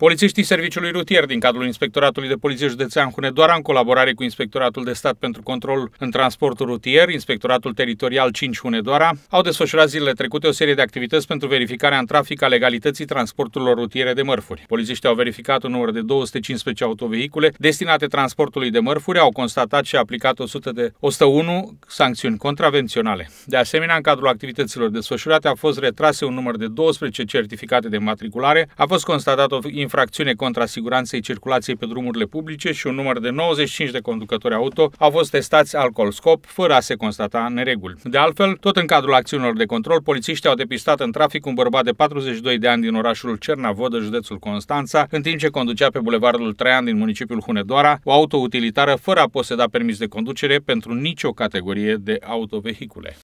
Polițiștii Serviciului Rutier din cadrul Inspectoratului de Poliție Județean Hunedoara, în colaborare cu Inspectoratul de Stat pentru Control în Transportul Rutier, Inspectoratul Teritorial 5 Hunedoara, au desfășurat zilele trecute o serie de activități pentru verificarea în trafic a legalității transporturilor rutiere de mărfuri. Polițiștii au verificat un număr de 215 autovehicule destinate transportului de mărfuri, au constatat și aplicat 100 de 101 sancțiuni contravenționale. De asemenea, în cadrul activităților desfășurate a fost retrase un număr de 12 certificate de matriculare, a fost constatat o infracțiune contra siguranței circulației pe drumurile publice și un număr de 95 de conducători auto au fost testați alcool scop, fără a se constata nereguli. De altfel, tot în cadrul acțiunilor de control, polițiștii au depistat în trafic un bărbat de 42 de ani din orașul Cernavodă, județul Constanța, în timp ce conducea pe bulevardul Traian din municipiul Hunedoara o auto utilitară fără a poseda permis de conducere pentru nicio categorie de autovehicule.